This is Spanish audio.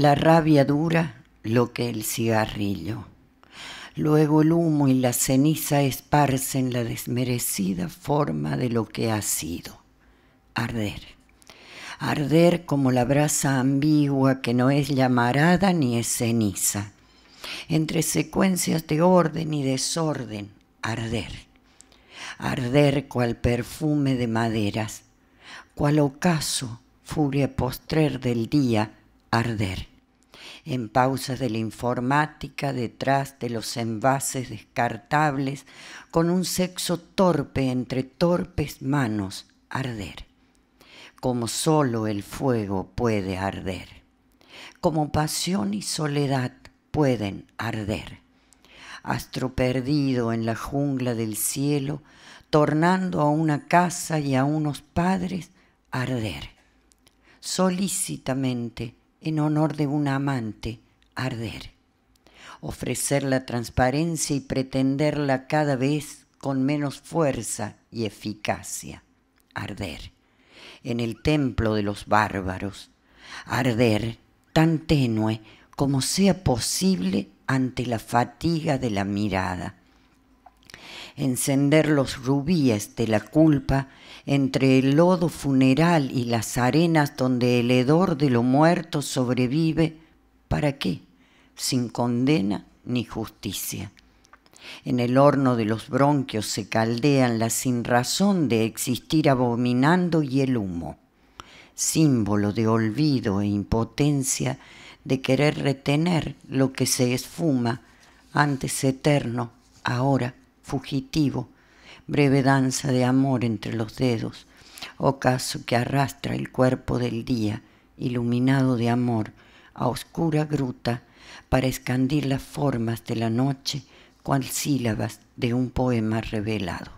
La rabia dura lo que el cigarrillo. Luego el humo y la ceniza esparcen la desmerecida forma de lo que ha sido. Arder. Arder como la brasa ambigua que no es llamarada ni es ceniza. Entre secuencias de orden y desorden, arder. Arder cual perfume de maderas, cual ocaso, furia postrer del día, arder. En pausas de la informática, detrás de los envases descartables, con un sexo torpe entre torpes manos, arder. Como solo el fuego puede arder. Como pasión y soledad pueden arder. Astro perdido en la jungla del cielo, tornando a una casa y a unos padres, arder. Solícitamente en honor de un amante arder, ofrecer la transparencia y pretenderla cada vez con menos fuerza y eficacia, arder en el templo de los bárbaros, arder tan tenue como sea posible ante la fatiga de la mirada, encender los rubíes de la culpa entre el lodo funeral y las arenas donde el hedor de lo muerto sobrevive, ¿para qué? Sin condena ni justicia. En el horno de los bronquios se caldean la sinrazón de existir abominando y el humo, símbolo de olvido e impotencia de querer retener lo que se esfuma, antes eterno, ahora fugitivo, breve danza de amor entre los dedos, ocaso que arrastra el cuerpo del día, iluminado de amor, a oscura gruta, para escandir las formas de la noche cual sílabas de un poema revelado.